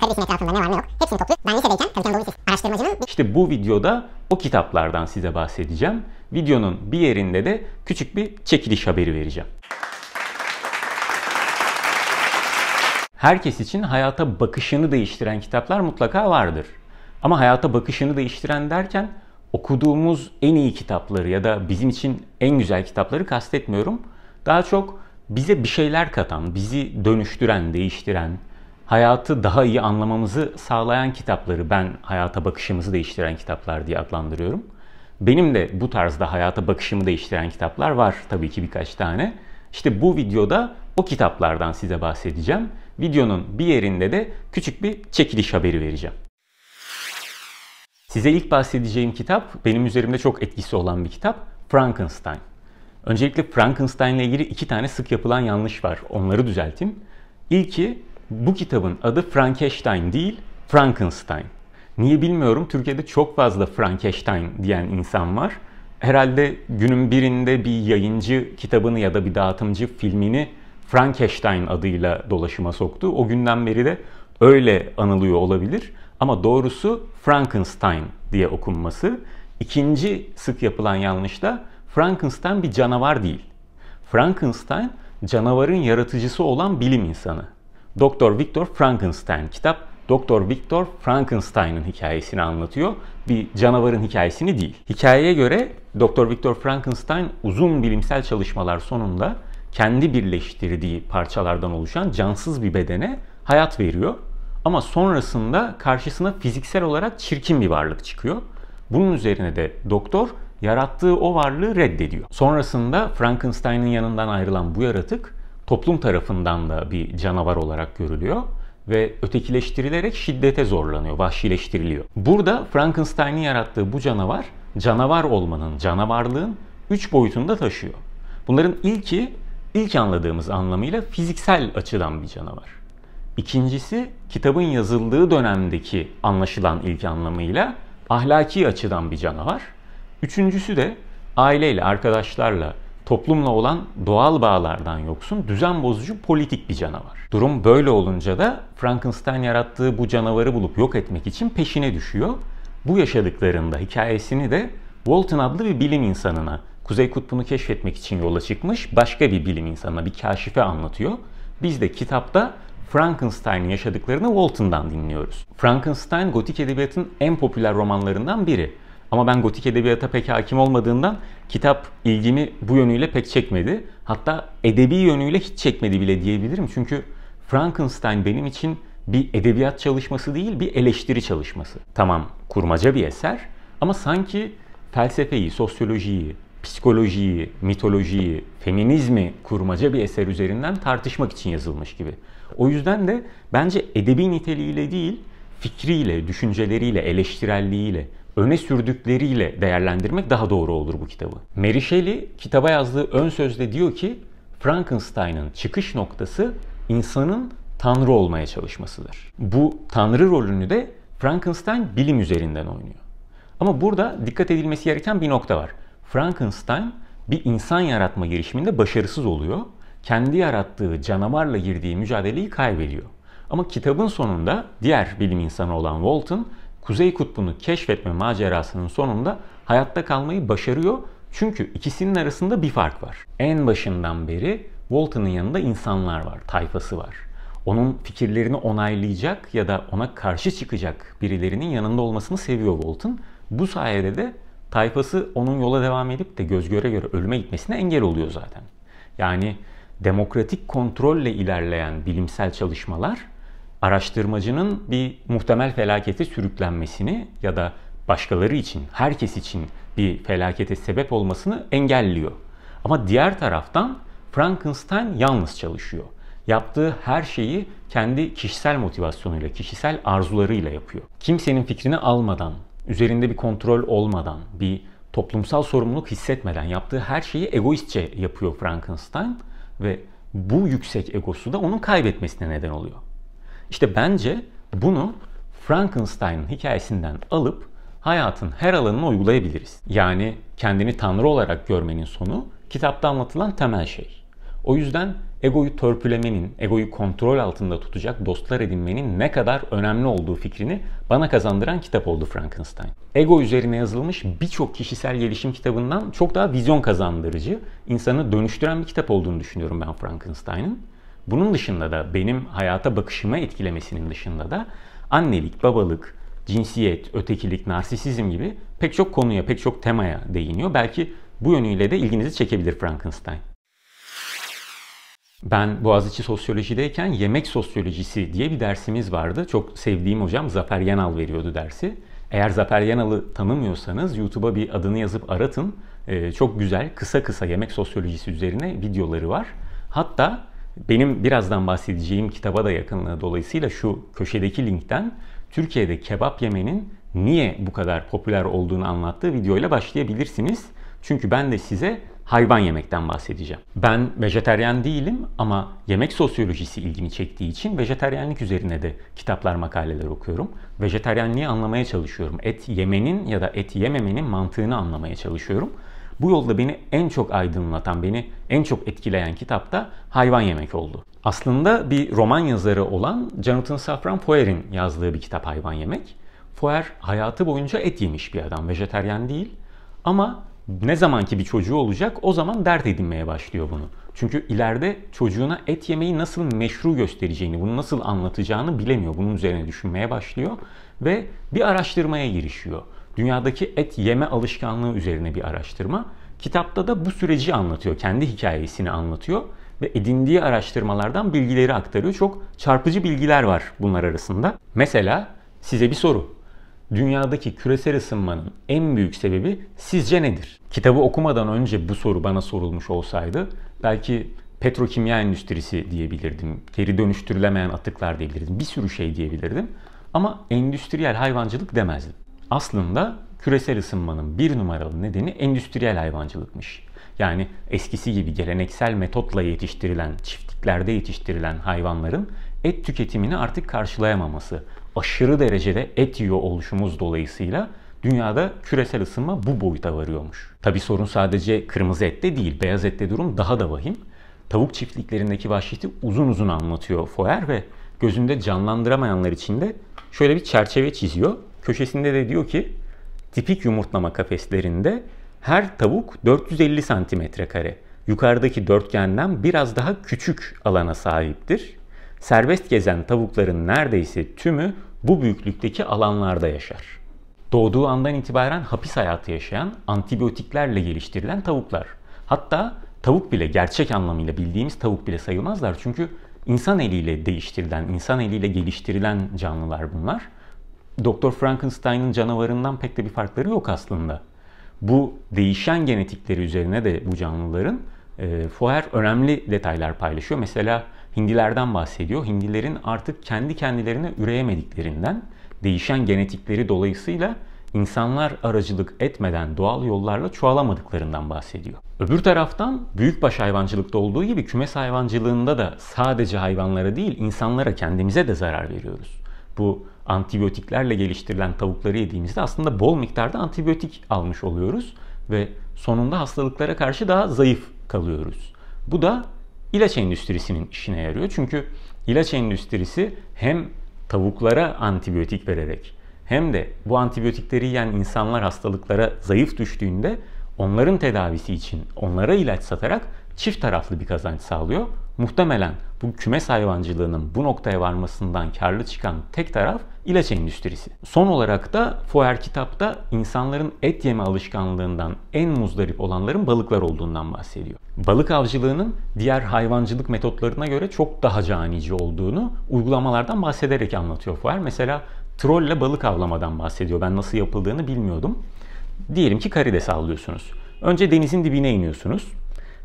Her işin etrafında ne var ne yok hepsini topluyor. Ben lisedeyken Kadıköy Anadolu Lisesi araştırmacının... İşte bu videoda o kitaplardan size bahsedeceğim. Videonun bir yerinde de küçük bir çekiliş haberi vereceğim. Herkes için hayata bakışını değiştiren kitaplar mutlaka vardır. Ama hayata bakışını değiştiren derken okuduğumuz en iyi kitapları ya da bizim için en güzel kitapları kastetmiyorum. Daha çok bize bir şeyler katan, bizi dönüştüren, değiştiren, hayatı daha iyi anlamamızı sağlayan kitapları ben hayata bakışımızı değiştiren kitaplar diye adlandırıyorum. Benim de bu tarzda hayata bakışımı değiştiren kitaplar var tabii ki birkaç tane. İşte bu videoda o kitaplardan size bahsedeceğim. Videonun bir yerinde de küçük bir çekiliş haberi vereceğim. Size ilk bahsedeceğim kitap benim üzerimde çok etkisi olan bir kitap Frankenstein. Öncelikle Frankenstein ile ilgili iki tane sık yapılan yanlış var. Onları düzelteyim. İlki bu kitabın adı Frankenstein değil, Frankenstein. Niye bilmiyorum. Türkiye'de çok fazla Frankenstein diyen insan var. Herhalde günün birinde bir yayıncı kitabını ya da bir dağıtımcı filmini Frankenstein adıyla dolaşıma soktu. O günden beri de öyle anılıyor olabilir. Ama doğrusu Frankenstein diye okunması. İkinci sık yapılan yanlış da Frankenstein bir canavar değil. Frankenstein canavarın yaratıcısı olan bilim insanı. Doktor Victor Frankenstein kitap Doktor Victor Frankenstein'ın hikayesini anlatıyor. Bir canavarın hikayesini değil. Hikayeye göre Doktor Victor Frankenstein uzun bilimsel çalışmalar sonunda kendi birleştirdiği parçalardan oluşan cansız bir bedene hayat veriyor. Ama sonrasında karşısına fiziksel olarak çirkin bir varlık çıkıyor. Bunun üzerine de doktor yarattığı o varlığı reddediyor. Sonrasında Frankenstein'ın yanından ayrılan bu yaratık toplum tarafından da bir canavar olarak görülüyor ve ötekileştirilerek şiddete zorlanıyor, vahşileştiriliyor. Burada Frankenstein'in yarattığı bu canavar, canavar olmanın, canavarlığın üç boyutunda taşıyor. Bunların ilki, ilk anladığımız anlamıyla fiziksel açıdan bir canavar. İkincisi, kitabın yazıldığı dönemdeki anlaşılan ilk anlamıyla ahlaki açıdan bir canavar. Üçüncüsü de aileyle, arkadaşlarla, toplumla olan doğal bağlardan yoksun, düzen bozucu politik bir canavar. Durum böyle olunca da Frankenstein yarattığı bu canavarı bulup yok etmek için peşine düşüyor. Bu yaşadıklarında hikayesini de Walton adlı bir bilim insanına, Kuzey Kutbu'nu keşfetmek için yola çıkmış başka bir bilim insanına, bir kaşife anlatıyor. Biz de kitapta Frankenstein'in yaşadıklarını Walton'dan dinliyoruz. Frankenstein gotik edebiyatın en popüler romanlarından biri. Ama ben gotik edebiyata pek hakim olmadığından kitap ilgimi bu yönüyle pek çekmedi. Hatta edebi yönüyle hiç çekmedi bile diyebilirim. Çünkü Frankenstein benim için bir edebiyat çalışması değil, bir eleştiri çalışması. Tamam, kurmaca bir eser ama sanki felsefeyi, sosyolojiyi, psikolojiyi, mitolojiyi, feminizmi kurmaca bir eser üzerinden tartışmak için yazılmış gibi. O yüzden de bence edebi niteliğiyle değil, fikriyle, düşünceleriyle, eleştirelliğiyle, öne sürdükleriyle değerlendirmek daha doğru olur bu kitabı. Mary Shelley kitaba yazdığı ön sözde diyor ki Frankenstein'ın çıkış noktası insanın tanrı olmaya çalışmasıdır. Bu tanrı rolünü de Frankenstein bilim üzerinden oynuyor. Ama burada dikkat edilmesi gereken bir nokta var. Frankenstein bir insan yaratma girişiminde başarısız oluyor. Kendi yarattığı canavarla girdiği mücadeleyi kaybediyor. Ama kitabın sonunda diğer bilim insanı olan Walton Kuzey Kutbu'nu keşfetme macerasının sonunda hayatta kalmayı başarıyor. Çünkü ikisinin arasında bir fark var. En başından beri Walton'ın yanında insanlar var, tayfası var. Onun fikirlerini onaylayacak ya da ona karşı çıkacak birilerinin yanında olmasını seviyor Walton. Bu sayede de tayfası onun yola devam edip de göz göre göre ölüme gitmesine engel oluyor zaten. Yani demokratik kontrolle ilerleyen bilimsel çalışmalar araştırmacının bir muhtemel felakete sürüklenmesini ya da başkaları için, herkes için bir felakete sebep olmasını engelliyor. Ama diğer taraftan Frankenstein yalnız çalışıyor. Yaptığı her şeyi kendi kişisel motivasyonuyla, kişisel arzularıyla yapıyor. Kimsenin fikrini almadan, üzerinde bir kontrol olmadan, bir toplumsal sorumluluk hissetmeden yaptığı her şeyi egoistçe yapıyor Frankenstein ve bu yüksek egosu da onun kaybetmesine neden oluyor. İşte bence bunu Frankenstein'ın hikayesinden alıp hayatın her alanına uygulayabiliriz. Yani kendini tanrı olarak görmenin sonu kitapta anlatılan temel şey. O yüzden egoyu törpülemenin, egoyu kontrol altında tutacak dostlar edinmenin ne kadar önemli olduğu fikrini bana kazandıran kitap oldu Frankenstein. Ego üzerine yazılmış birçok kişisel gelişim kitabından çok daha vizyon kazandırıcı, insanı dönüştüren bir kitap olduğunu düşünüyorum ben Frankenstein'ın. Bunun dışında da benim hayata bakışıma etkilemesinin dışında da annelik, babalık, cinsiyet, ötekilik, narsisizm gibi pek çok konuya, pek çok temaya değiniyor. Belki bu yönüyle de ilginizi çekebilir Frankenstein. Ben Boğaziçi Sosyoloji'deyken yemek sosyolojisi diye bir dersimiz vardı. Çok sevdiğim hocam Zafer Yanal veriyordu dersi. Eğer Zafer Yanal'ı tanımıyorsanız YouTube'a bir adını yazıp aratın. Ee, çok güzel kısa kısa yemek sosyolojisi üzerine videoları var. Hatta benim birazdan bahsedeceğim kitaba da yakınlığı dolayısıyla şu köşedeki linkten Türkiye'de kebap yemenin niye bu kadar popüler olduğunu anlattığı videoyla başlayabilirsiniz. Çünkü ben de size hayvan yemekten bahsedeceğim. Ben vejeteryan değilim ama yemek sosyolojisi ilgimi çektiği için vejeteryanlık üzerine de kitaplar, makaleler okuyorum. Vejeteryanlığı anlamaya çalışıyorum. Et yemenin ya da et yememenin mantığını anlamaya çalışıyorum. Bu yolda beni en çok aydınlatan, beni en çok etkileyen kitap da Hayvan Yemek oldu. Aslında bir roman yazarı olan Jonathan Safran Foer'in yazdığı bir kitap Hayvan Yemek. Foer hayatı boyunca et yemiş bir adam, vejeteryan değil. Ama ne zamanki bir çocuğu olacak o zaman dert edinmeye başlıyor bunu. Çünkü ileride çocuğuna et yemeyi nasıl meşru göstereceğini, bunu nasıl anlatacağını bilemiyor. Bunun üzerine düşünmeye başlıyor ve bir araştırmaya girişiyor dünyadaki et yeme alışkanlığı üzerine bir araştırma. Kitapta da bu süreci anlatıyor, kendi hikayesini anlatıyor ve edindiği araştırmalardan bilgileri aktarıyor. Çok çarpıcı bilgiler var bunlar arasında. Mesela size bir soru. Dünyadaki küresel ısınmanın en büyük sebebi sizce nedir? Kitabı okumadan önce bu soru bana sorulmuş olsaydı belki petrokimya endüstrisi diyebilirdim. Geri dönüştürülemeyen atıklar diyebilirdim. Bir sürü şey diyebilirdim. Ama endüstriyel hayvancılık demezdim aslında küresel ısınmanın bir numaralı nedeni endüstriyel hayvancılıkmış. Yani eskisi gibi geleneksel metotla yetiştirilen, çiftliklerde yetiştirilen hayvanların et tüketimini artık karşılayamaması, aşırı derecede et yiyor oluşumuz dolayısıyla dünyada küresel ısınma bu boyuta varıyormuş. Tabi sorun sadece kırmızı ette değil, beyaz ette durum daha da vahim. Tavuk çiftliklerindeki vahşeti uzun uzun anlatıyor Foer ve gözünde canlandıramayanlar için de şöyle bir çerçeve çiziyor köşesinde de diyor ki tipik yumurtlama kafeslerinde her tavuk 450 santimetre kare yukarıdaki dörtgenden biraz daha küçük alana sahiptir. Serbest gezen tavukların neredeyse tümü bu büyüklükteki alanlarda yaşar. Doğduğu andan itibaren hapis hayatı yaşayan antibiyotiklerle geliştirilen tavuklar. Hatta tavuk bile gerçek anlamıyla bildiğimiz tavuk bile sayılmazlar çünkü insan eliyle değiştirilen, insan eliyle geliştirilen canlılar bunlar. Doktor Frankenstein'ın canavarından pek de bir farkları yok aslında. Bu değişen genetikleri üzerine de bu canlıların e, Foer önemli detaylar paylaşıyor. Mesela hindilerden bahsediyor. Hindilerin artık kendi kendilerine üreyemediklerinden, değişen genetikleri dolayısıyla insanlar aracılık etmeden doğal yollarla çoğalamadıklarından bahsediyor. Öbür taraftan büyükbaş hayvancılıkta olduğu gibi kümes hayvancılığında da sadece hayvanlara değil insanlara kendimize de zarar veriyoruz. Bu antibiyotiklerle geliştirilen tavukları yediğimizde aslında bol miktarda antibiyotik almış oluyoruz ve sonunda hastalıklara karşı daha zayıf kalıyoruz. Bu da ilaç endüstrisinin işine yarıyor. Çünkü ilaç endüstrisi hem tavuklara antibiyotik vererek hem de bu antibiyotikleri yiyen insanlar hastalıklara zayıf düştüğünde onların tedavisi için onlara ilaç satarak çift taraflı bir kazanç sağlıyor. Muhtemelen bu kümes hayvancılığının bu noktaya varmasından karlı çıkan tek taraf ilaç endüstrisi. Son olarak da Foer kitapta insanların et yeme alışkanlığından en muzdarip olanların balıklar olduğundan bahsediyor. Balık avcılığının diğer hayvancılık metotlarına göre çok daha canici olduğunu uygulamalardan bahsederek anlatıyor Foer. Mesela trolle balık avlamadan bahsediyor. Ben nasıl yapıldığını bilmiyordum. Diyelim ki karides avlıyorsunuz. Önce denizin dibine iniyorsunuz.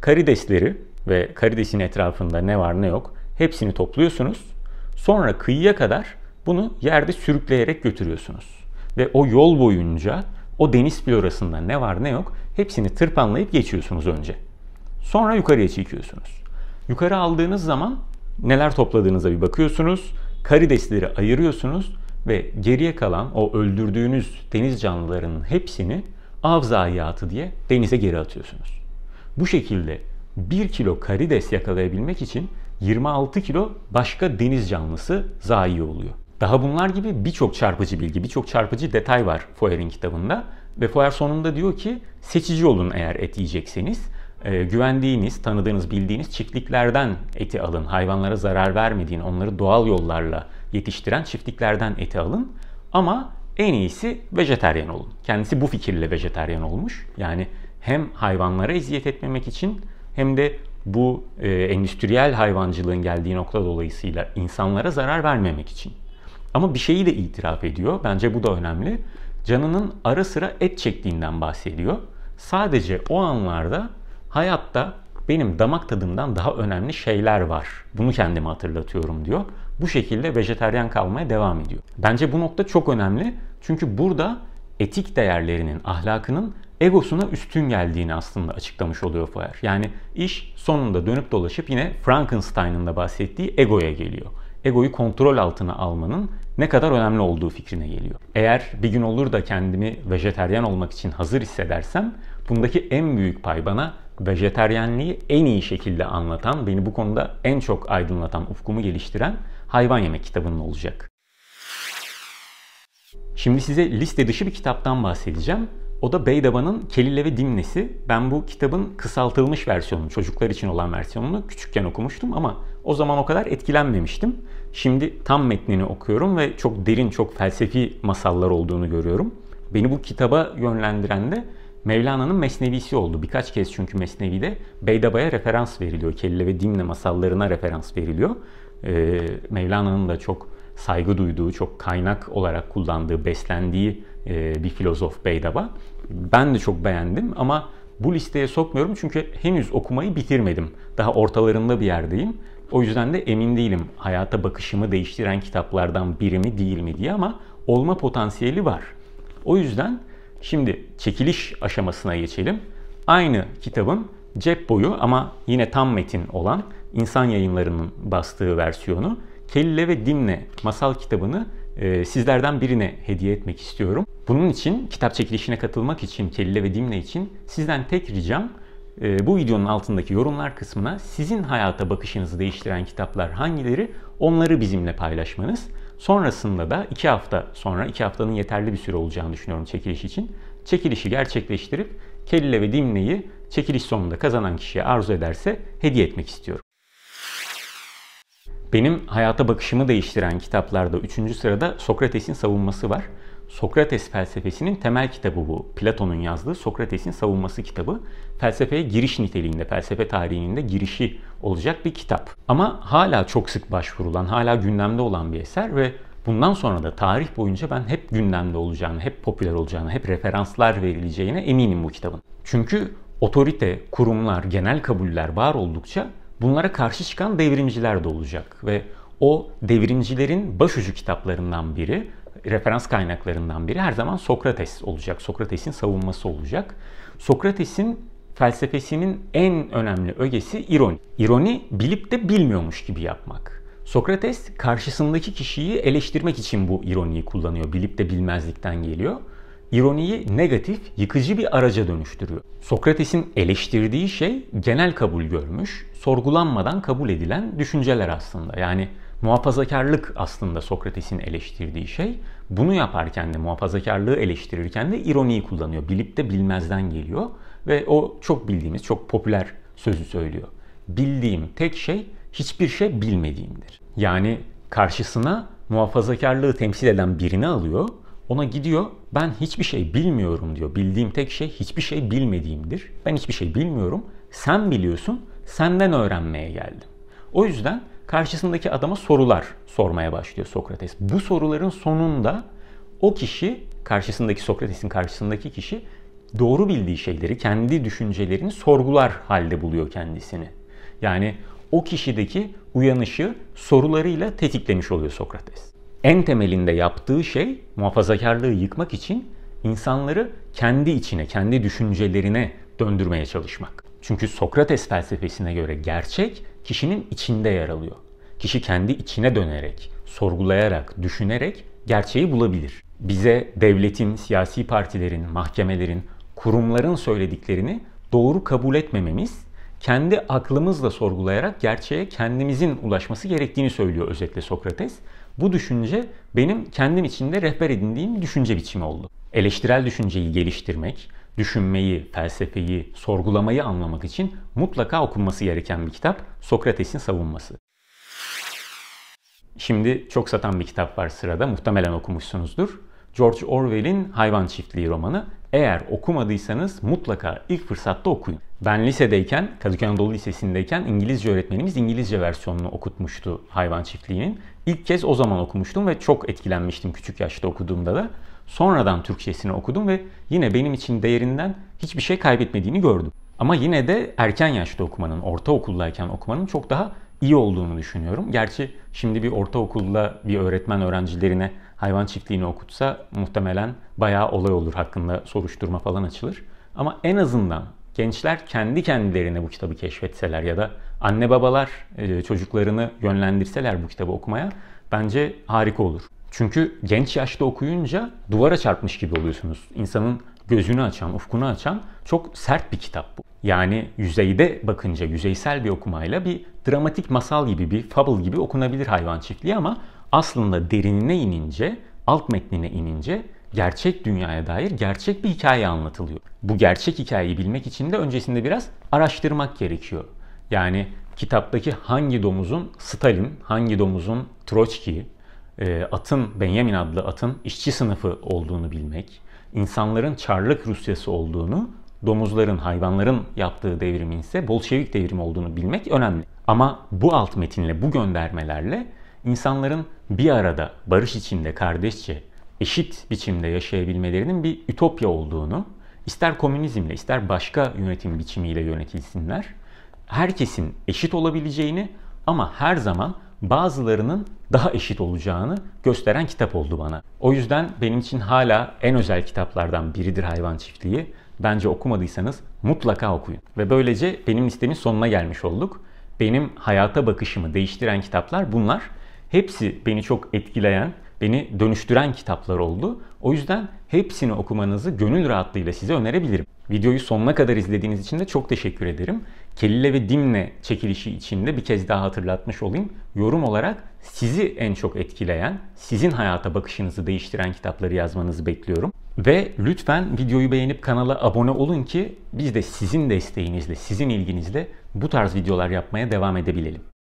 Karidesleri ve karidesin etrafında ne var ne yok hepsini topluyorsunuz. Sonra kıyıya kadar bunu yerde sürükleyerek götürüyorsunuz. Ve o yol boyunca o deniz florasında ne var ne yok hepsini tırpanlayıp geçiyorsunuz önce. Sonra yukarıya çekiyorsunuz. Yukarı aldığınız zaman neler topladığınıza bir bakıyorsunuz. Karidesleri ayırıyorsunuz ve geriye kalan o öldürdüğünüz deniz canlılarının hepsini av zayiatı diye denize geri atıyorsunuz. Bu şekilde 1 kilo karides yakalayabilmek için 26 kilo başka deniz canlısı zayi oluyor. Daha bunlar gibi birçok çarpıcı bilgi, birçok çarpıcı detay var Foyer'in kitabında. Ve Foyer sonunda diyor ki seçici olun eğer et yiyecekseniz. Ee, güvendiğiniz, tanıdığınız, bildiğiniz çiftliklerden eti alın. Hayvanlara zarar vermediğin, onları doğal yollarla yetiştiren çiftliklerden eti alın. Ama en iyisi vejeteryan olun. Kendisi bu fikirle vejeteryan olmuş. Yani hem hayvanlara eziyet etmemek için hem de bu e, endüstriyel hayvancılığın geldiği nokta dolayısıyla insanlara zarar vermemek için. Ama bir şeyi de itiraf ediyor. Bence bu da önemli. Canının ara sıra et çektiğinden bahsediyor. Sadece o anlarda Hayatta benim damak tadımdan daha önemli şeyler var. Bunu kendime hatırlatıyorum diyor. Bu şekilde vejeteryan kalmaya devam ediyor. Bence bu nokta çok önemli. Çünkü burada etik değerlerinin, ahlakının egosuna üstün geldiğini aslında açıklamış oluyor Foyer. Yani iş sonunda dönüp dolaşıp yine Frankenstein'ın da bahsettiği egoya geliyor egoyu kontrol altına almanın ne kadar önemli olduğu fikrine geliyor. Eğer bir gün olur da kendimi vejeteryan olmak için hazır hissedersem bundaki en büyük pay bana vejeteryenliği en iyi şekilde anlatan, beni bu konuda en çok aydınlatan, ufkumu geliştiren Hayvan Yemek kitabının olacak. Şimdi size liste dışı bir kitaptan bahsedeceğim. O da Beydaba'nın Kelile ve Dimnesi. Ben bu kitabın kısaltılmış versiyonunu, çocuklar için olan versiyonunu küçükken okumuştum ama o zaman o kadar etkilenmemiştim. Şimdi tam metnini okuyorum ve çok derin, çok felsefi masallar olduğunu görüyorum. Beni bu kitaba yönlendiren de Mevlana'nın Mesnevisi oldu. Birkaç kez çünkü Mesnevi'de Beydaba'ya referans veriliyor. Kelle ve Dimne masallarına referans veriliyor. Ee, Mevlana'nın da çok saygı duyduğu, çok kaynak olarak kullandığı, beslendiği e, bir filozof Beydaba. Ben de çok beğendim ama bu listeye sokmuyorum çünkü henüz okumayı bitirmedim. Daha ortalarında bir yerdeyim. O yüzden de emin değilim hayata bakışımı değiştiren kitaplardan biri mi değil mi diye ama olma potansiyeli var. O yüzden şimdi çekiliş aşamasına geçelim. Aynı kitabın cep boyu ama yine tam metin olan insan yayınlarının bastığı versiyonu Kelle ve Dimne masal kitabını e, sizlerden birine hediye etmek istiyorum. Bunun için kitap çekilişine katılmak için Kelle ve Dimne için sizden tek ricam ee, bu videonun altındaki yorumlar kısmına sizin hayata bakışınızı değiştiren kitaplar hangileri onları bizimle paylaşmanız. Sonrasında da 2 hafta sonra 2 haftanın yeterli bir süre olacağını düşünüyorum çekiliş için. Çekilişi gerçekleştirip Kelile ve Dimne'yi çekiliş sonunda kazanan kişiye arzu ederse hediye etmek istiyorum. Benim hayata bakışımı değiştiren kitaplarda 3. sırada Sokrates'in savunması var. Sokrates felsefesinin temel kitabı bu. Platon'un yazdığı Sokrates'in savunması kitabı. Felsefeye giriş niteliğinde, felsefe tarihinin de girişi olacak bir kitap. Ama hala çok sık başvurulan, hala gündemde olan bir eser ve bundan sonra da tarih boyunca ben hep gündemde olacağını, hep popüler olacağını, hep referanslar verileceğine eminim bu kitabın. Çünkü otorite, kurumlar, genel kabuller var oldukça bunlara karşı çıkan devrimciler de olacak ve o devrimcilerin başucu kitaplarından biri referans kaynaklarından biri her zaman Sokrates olacak. Sokrates'in savunması olacak. Sokrates'in felsefesinin en önemli ögesi ironi. İroni bilip de bilmiyormuş gibi yapmak. Sokrates karşısındaki kişiyi eleştirmek için bu ironiyi kullanıyor. Bilip de bilmezlikten geliyor. İroniyi negatif, yıkıcı bir araca dönüştürüyor. Sokrates'in eleştirdiği şey genel kabul görmüş, sorgulanmadan kabul edilen düşünceler aslında. Yani muhafazakarlık aslında Sokrates'in eleştirdiği şey. Bunu yaparken de muhafazakarlığı eleştirirken de ironiyi kullanıyor. Bilip de bilmezden geliyor ve o çok bildiğimiz, çok popüler sözü söylüyor. Bildiğim tek şey hiçbir şey bilmediğimdir. Yani karşısına muhafazakarlığı temsil eden birini alıyor. Ona gidiyor ben hiçbir şey bilmiyorum diyor. Bildiğim tek şey hiçbir şey bilmediğimdir. Ben hiçbir şey bilmiyorum. Sen biliyorsun. Senden öğrenmeye geldim. O yüzden karşısındaki adama sorular sormaya başlıyor Sokrates. Bu soruların sonunda o kişi karşısındaki Sokrates'in karşısındaki kişi doğru bildiği şeyleri, kendi düşüncelerini sorgular halde buluyor kendisini. Yani o kişideki uyanışı sorularıyla tetiklemiş oluyor Sokrates. En temelinde yaptığı şey muhafazakarlığı yıkmak için insanları kendi içine, kendi düşüncelerine döndürmeye çalışmak. Çünkü Sokrates felsefesine göre gerçek kişinin içinde yer alıyor. Kişi kendi içine dönerek, sorgulayarak, düşünerek gerçeği bulabilir. Bize devletin, siyasi partilerin, mahkemelerin, kurumların söylediklerini doğru kabul etmememiz, kendi aklımızla sorgulayarak gerçeğe kendimizin ulaşması gerektiğini söylüyor özetle Sokrates. Bu düşünce benim kendim içinde rehber edindiğim düşünce biçimi oldu. Eleştirel düşünceyi geliştirmek, düşünmeyi, felsefeyi, sorgulamayı anlamak için mutlaka okunması gereken bir kitap Sokrates'in savunması. Şimdi çok satan bir kitap var sırada. Muhtemelen okumuşsunuzdur. George Orwell'in Hayvan Çiftliği romanı. Eğer okumadıysanız mutlaka ilk fırsatta okuyun. Ben lisedeyken, Kadıköy Anadolu Lisesi'ndeyken İngilizce öğretmenimiz İngilizce versiyonunu okutmuştu Hayvan Çiftliği'nin. İlk kez o zaman okumuştum ve çok etkilenmiştim küçük yaşta okuduğumda da. Sonradan Türkçesini okudum ve yine benim için değerinden hiçbir şey kaybetmediğini gördüm. Ama yine de erken yaşta okumanın, ortaokuldayken okumanın çok daha iyi olduğunu düşünüyorum. Gerçi şimdi bir ortaokulda bir öğretmen öğrencilerine hayvan çiftliğini okutsa muhtemelen bayağı olay olur hakkında soruşturma falan açılır. Ama en azından gençler kendi kendilerine bu kitabı keşfetseler ya da anne babalar e, çocuklarını yönlendirseler bu kitabı okumaya bence harika olur. Çünkü genç yaşta okuyunca duvara çarpmış gibi oluyorsunuz. İnsanın gözünü açan, ufkunu açan çok sert bir kitap bu. Yani yüzeyde bakınca, yüzeysel bir okumayla bir dramatik masal gibi, bir fable gibi okunabilir hayvan çiftliği ama aslında derinine inince, alt metnine inince gerçek dünyaya dair gerçek bir hikaye anlatılıyor. Bu gerçek hikayeyi bilmek için de öncesinde biraz araştırmak gerekiyor. Yani kitaptaki hangi domuzun Stalin, hangi domuzun Troçki, ee, atın, Benjamin adlı atın işçi sınıfı olduğunu bilmek, insanların çarlık Rusyası olduğunu, domuzların, hayvanların yaptığı devrimin ise Bolşevik devrim olduğunu bilmek önemli. Ama bu alt metinle, bu göndermelerle insanların bir arada, barış içinde, kardeşçe, eşit biçimde yaşayabilmelerinin bir ütopya olduğunu, ister komünizmle, ister başka yönetim biçimiyle yönetilsinler, herkesin eşit olabileceğini ama her zaman bazılarının daha eşit olacağını gösteren kitap oldu bana. O yüzden benim için hala en özel kitaplardan biridir hayvan çiftliği. Bence okumadıysanız mutlaka okuyun. Ve böylece benim listemin sonuna gelmiş olduk. Benim hayata bakışımı değiştiren kitaplar bunlar. Hepsi beni çok etkileyen, beni dönüştüren kitaplar oldu. O yüzden hepsini okumanızı gönül rahatlığıyla size önerebilirim. Videoyu sonuna kadar izlediğiniz için de çok teşekkür ederim. Kelile ve Dimne çekilişi içinde bir kez daha hatırlatmış olayım. Yorum olarak sizi en çok etkileyen, sizin hayata bakışınızı değiştiren kitapları yazmanızı bekliyorum. Ve lütfen videoyu beğenip kanala abone olun ki biz de sizin desteğinizle, sizin ilginizle bu tarz videolar yapmaya devam edebilelim.